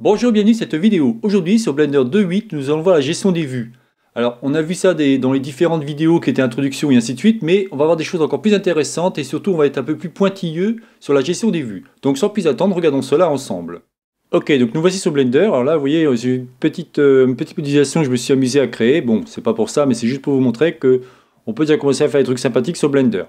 Bonjour, bienvenue dans cette vidéo. Aujourd'hui sur Blender 2.8, nous allons voir la gestion des vues. Alors, on a vu ça dans les différentes vidéos qui étaient introduction et ainsi de suite, mais on va voir des choses encore plus intéressantes et surtout on va être un peu plus pointilleux sur la gestion des vues. Donc sans plus attendre, regardons cela ensemble. Ok, donc nous voici sur Blender. Alors là, vous voyez, euh, une petite, euh, petite modélisation que je me suis amusé à créer. Bon, c'est pas pour ça, mais c'est juste pour vous montrer que on peut déjà commencer à faire des trucs sympathiques sur Blender.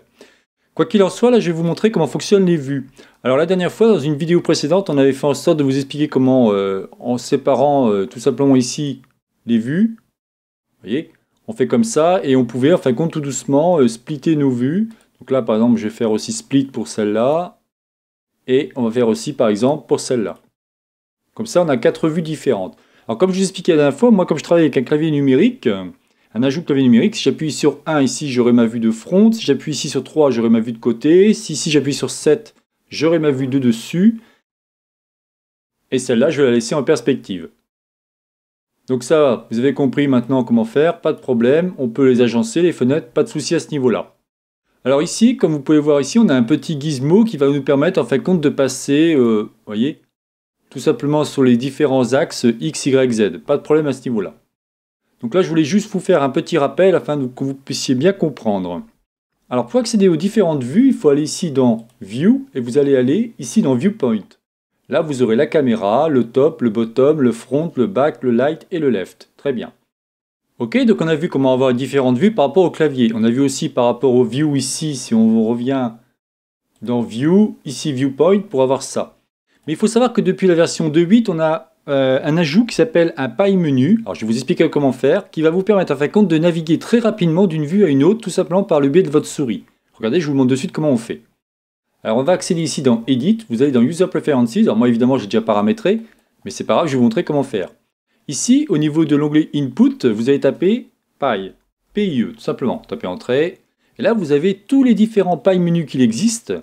Quoi qu'il en soit, là je vais vous montrer comment fonctionnent les vues. Alors la dernière fois, dans une vidéo précédente, on avait fait en sorte de vous expliquer comment, euh, en séparant euh, tout simplement ici les vues, vous voyez, on fait comme ça, et on pouvait en fin de compte tout doucement euh, splitter nos vues. Donc là par exemple, je vais faire aussi split pour celle-là, et on va faire aussi par exemple pour celle-là. Comme ça, on a quatre vues différentes. Alors comme je vous expliquais la dernière fois, moi comme je travaille avec un clavier numérique, un ajout clavier numérique. Si j'appuie sur 1 ici, j'aurai ma vue de front. Si j'appuie ici sur 3, j'aurai ma vue de côté. Si ici j'appuie sur 7, j'aurai ma vue de dessus. Et celle-là, je vais la laisser en perspective. Donc ça, vous avez compris maintenant comment faire, pas de problème, on peut les agencer, les fenêtres, pas de souci à ce niveau-là. Alors ici, comme vous pouvez voir ici, on a un petit gizmo qui va nous permettre en fin de compte de passer, euh, voyez, tout simplement sur les différents axes X, Y, Z. Pas de problème à ce niveau-là. Donc là, je voulais juste vous faire un petit rappel afin que vous puissiez bien comprendre. Alors pour accéder aux différentes vues, il faut aller ici dans View et vous allez aller ici dans Viewpoint. Là, vous aurez la caméra, le top, le bottom, le front, le back, le light et le left. Très bien. Ok, donc on a vu comment avoir différentes vues par rapport au clavier. On a vu aussi par rapport au View ici, si on revient dans View, ici Viewpoint, pour avoir ça. Mais il faut savoir que depuis la version 2.8, on a euh, un ajout qui s'appelle un paille menu. Alors je vais vous expliquer comment faire, qui va vous permettre en fin de compte de naviguer très rapidement d'une vue à une autre, tout simplement par le biais de votre souris. Regardez, je vous montre de suite comment on fait. Alors on va accéder ici dans Edit, vous allez dans User Preferences, alors moi évidemment j'ai déjà paramétré, mais c'est pas grave, je vais vous montrer comment faire. Ici, au niveau de l'onglet Input, vous allez taper Paille, PIE, tout simplement, tapez Entrée, et là vous avez tous les différents paille menus qui existent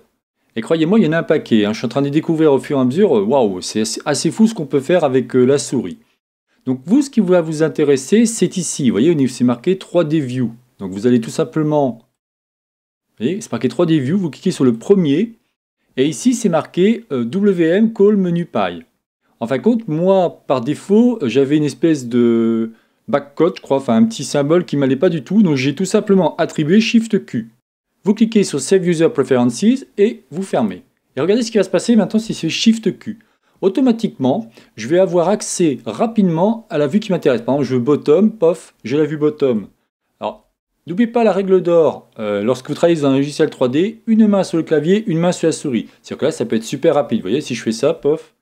et croyez-moi, il y en a un paquet. Hein. Je suis en train de découvrir au fur et à mesure. Waouh, c'est assez fou ce qu'on peut faire avec euh, la souris. Donc vous, ce qui va vous intéresser, c'est ici. Vous voyez, c'est marqué 3D View. Donc vous allez tout simplement... Vous voyez, c'est marqué 3D View. Vous cliquez sur le premier. Et ici, c'est marqué euh, WM Call Menu Pie. En fin de compte, moi, par défaut, euh, j'avais une espèce de backcode, je crois, enfin un petit symbole qui ne m'allait pas du tout. Donc j'ai tout simplement attribué Shift Q. Vous cliquez sur Save User Preferences et vous fermez. Et regardez ce qui va se passer maintenant si c'est Shift Q. Automatiquement, je vais avoir accès rapidement à la vue qui m'intéresse. Par exemple, je veux bottom, pof, j'ai la vue bottom. Alors, n'oubliez pas la règle d'or. Euh, lorsque vous travaillez dans un logiciel 3D, une main sur le clavier, une main sur la souris. C'est-à-dire que là, ça peut être super rapide. Vous voyez, si je fais ça, pof,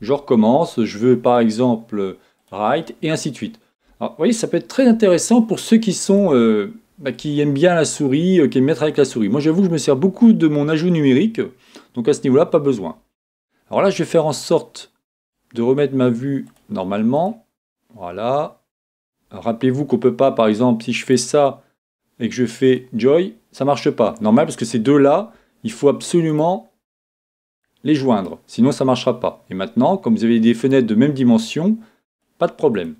je recommence. Je veux par exemple right et ainsi de suite. Alors, vous voyez, ça peut être très intéressant pour ceux qui sont euh, bah, qui aime bien la souris, euh, qui aime mettre avec la souris. Moi, j'avoue que je me sers beaucoup de mon ajout numérique, donc à ce niveau-là, pas besoin. Alors là, je vais faire en sorte de remettre ma vue normalement. Voilà. Rappelez-vous qu'on ne peut pas, par exemple, si je fais ça et que je fais Joy, ça ne marche pas. Normal, parce que ces deux-là, il faut absolument les joindre, sinon ça ne marchera pas. Et maintenant, comme vous avez des fenêtres de même dimension, pas de problème.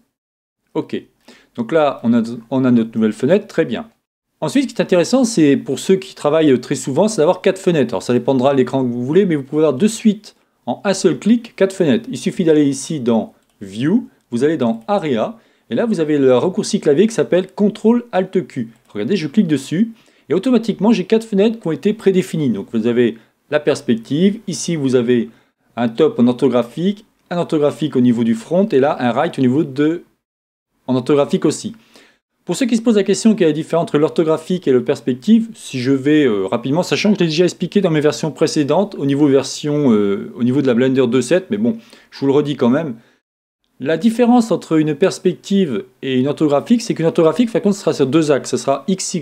OK. Donc là, on a, notre nouvelle fenêtre, très bien. Ensuite, ce qui est intéressant, c'est pour ceux qui travaillent très souvent, c'est d'avoir quatre fenêtres. Alors ça dépendra de l'écran que vous voulez, mais vous pouvez avoir de suite, en un seul clic, quatre fenêtres. Il suffit d'aller ici dans View, vous allez dans Area, et là vous avez le raccourci clavier qui s'appelle CTRL ALT Q. Regardez, je clique dessus, et automatiquement j'ai quatre fenêtres qui ont été prédéfinies. Donc vous avez la perspective, ici vous avez un top en orthographique, un orthographique au niveau du front, et là un right au niveau de en orthographique aussi. Pour ceux qui se posent la question quelle est la différence entre l'orthographique et le perspective, si je vais euh, rapidement, sachant que je l'ai déjà expliqué dans mes versions précédentes au niveau, version, euh, au niveau de la Blender 2.7, mais bon, je vous le redis quand même. La différence entre une perspective et une orthographique, c'est qu'une orthographique, par contre, sera sur deux axes, ce sera XY.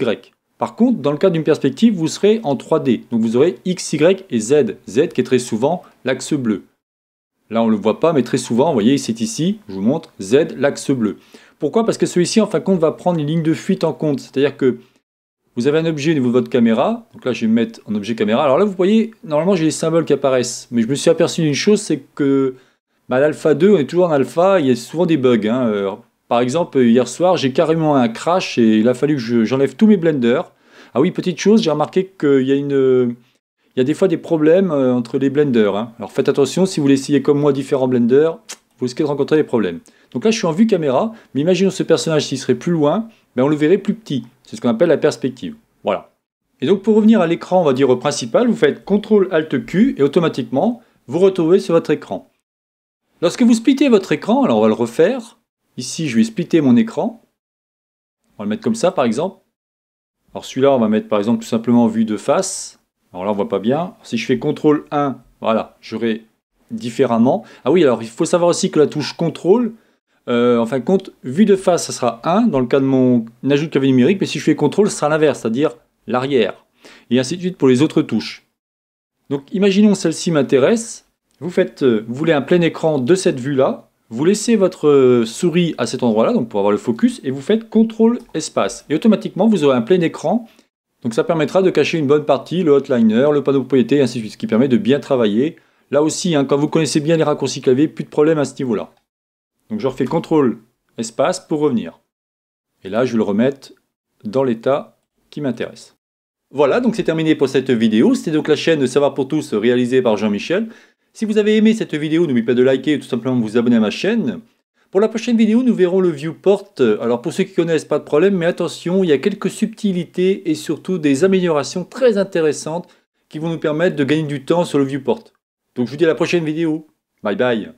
Par contre, dans le cas d'une perspective, vous serez en 3D, donc vous aurez X, Y et Z, Z qui est très souvent l'axe bleu. Là, on ne le voit pas, mais très souvent, vous voyez, c'est ici, je vous montre, Z, l'axe bleu. Pourquoi Parce que celui-ci, en fin de compte, va prendre une ligne de fuite en compte. C'est-à-dire que vous avez un objet au niveau de votre caméra. Donc là, je vais me mettre en objet caméra. Alors là, vous voyez, normalement, j'ai les symboles qui apparaissent. Mais je me suis aperçu d'une chose, c'est que bah, l'alpha 2, on est toujours en alpha, il y a souvent des bugs. Hein. Euh, par exemple, hier soir, j'ai carrément un crash et il a fallu que j'enlève tous mes blenders. Ah oui, petite chose, j'ai remarqué qu'il y a une il y a des fois des problèmes euh, entre les blenders. Hein. Alors faites attention, si vous voulez essayer comme moi différents blenders, vous risquez de rencontrer des problèmes. Donc là, je suis en vue caméra, mais imaginons ce personnage s'il serait plus loin, ben on le verrait plus petit. C'est ce qu'on appelle la perspective. Voilà. Et donc pour revenir à l'écran, on va dire au principal, vous faites CTRL ALT Q et automatiquement, vous retrouvez sur votre écran. Lorsque vous splittez votre écran, alors on va le refaire. Ici, je vais splitter mon écran. On va le mettre comme ça, par exemple. Alors celui-là, on va mettre par exemple tout simplement en vue de face. Alors là, on voit pas bien. Si je fais CTRL 1, voilà, j'aurai différemment. Ah oui, alors il faut savoir aussi que la touche CTRL, euh, en fin de compte, vue de face, ça sera 1 dans le cas de mon ajout de clavier numérique, mais si je fais CTRL, ce sera l'inverse, c'est-à-dire l'arrière. Et ainsi de suite pour les autres touches. Donc imaginons celle-ci m'intéresse. Vous, faites, euh, vous voulez un plein écran de cette vue-là. Vous laissez votre euh, souris à cet endroit-là, donc pour avoir le focus, et vous faites CTRL espace. Et automatiquement, vous aurez un plein écran donc ça permettra de cacher une bonne partie le hotliner, le panneau propriété, ainsi de suite, ce qui permet de bien travailler. Là aussi, hein, quand vous connaissez bien les raccourcis clavier, plus de problème à ce niveau-là. Donc je refais CTRL espace pour revenir. Et là, je vais le remettre dans l'état qui m'intéresse. Voilà, donc c'est terminé pour cette vidéo. C'était donc la chaîne de Savoir pour tous réalisée par Jean-Michel. Si vous avez aimé cette vidéo, n'oubliez pas de liker et tout simplement de vous abonner à ma chaîne. Pour la prochaine vidéo, nous verrons le viewport. Alors pour ceux qui connaissent, pas de problème, mais attention, il y a quelques subtilités et surtout des améliorations très intéressantes qui vont nous permettre de gagner du temps sur le viewport. Donc je vous dis à la prochaine vidéo. Bye bye